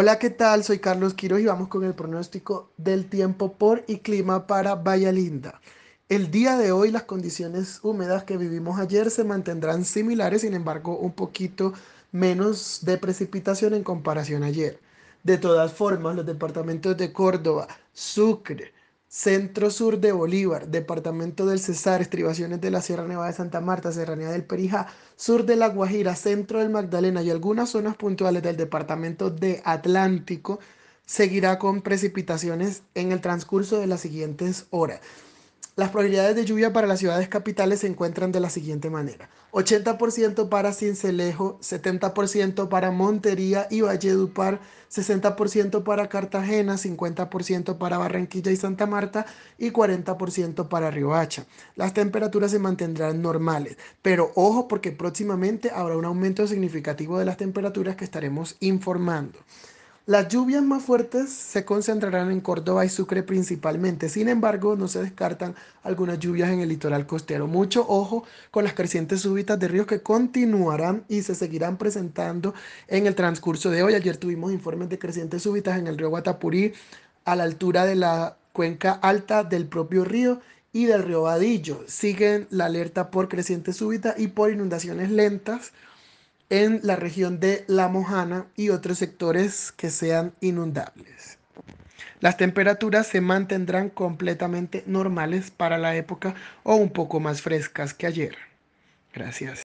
Hola, ¿qué tal? Soy Carlos Quiroz y vamos con el pronóstico del tiempo por y clima para Linda. El día de hoy las condiciones húmedas que vivimos ayer se mantendrán similares, sin embargo, un poquito menos de precipitación en comparación ayer. De todas formas, los departamentos de Córdoba, Sucre, Centro Sur de Bolívar, Departamento del Cesar, estribaciones de la Sierra Nevada de Santa Marta, Serranía del Perijá, sur de La Guajira, centro del Magdalena y algunas zonas puntuales del Departamento de Atlántico seguirá con precipitaciones en el transcurso de las siguientes horas. Las probabilidades de lluvia para las ciudades capitales se encuentran de la siguiente manera. 80% para Cincelejo, 70% para Montería y Valledupar, 60% para Cartagena, 50% para Barranquilla y Santa Marta y 40% para Riohacha. Las temperaturas se mantendrán normales, pero ojo porque próximamente habrá un aumento significativo de las temperaturas que estaremos informando. Las lluvias más fuertes se concentrarán en Córdoba y Sucre principalmente. Sin embargo, no se descartan algunas lluvias en el litoral costero. Mucho ojo con las crecientes súbitas de ríos que continuarán y se seguirán presentando en el transcurso de hoy. Ayer tuvimos informes de crecientes súbitas en el río Guatapurí a la altura de la cuenca alta del propio río y del río Vadillo. Siguen la alerta por crecientes súbitas y por inundaciones lentas en la región de La Mojana y otros sectores que sean inundables. Las temperaturas se mantendrán completamente normales para la época o un poco más frescas que ayer. Gracias.